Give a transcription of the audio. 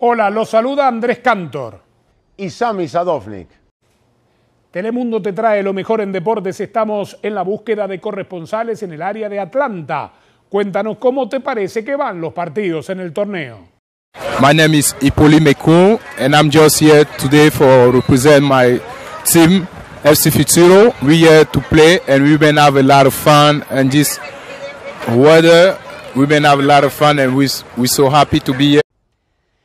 Hola, los saluda Andrés Cantor. Y Sami Sadovnik. Telemundo te trae lo mejor en deportes. Estamos en la búsqueda de corresponsales en el área de Atlanta. Cuéntanos cómo te parece que van los partidos en el torneo. My name is Ipoli Mekun and I'm just here today for represent my team FC Futuro. We here to play and we been have a lot of fun and this weather we been have a lot of fun and we we so happy to be here.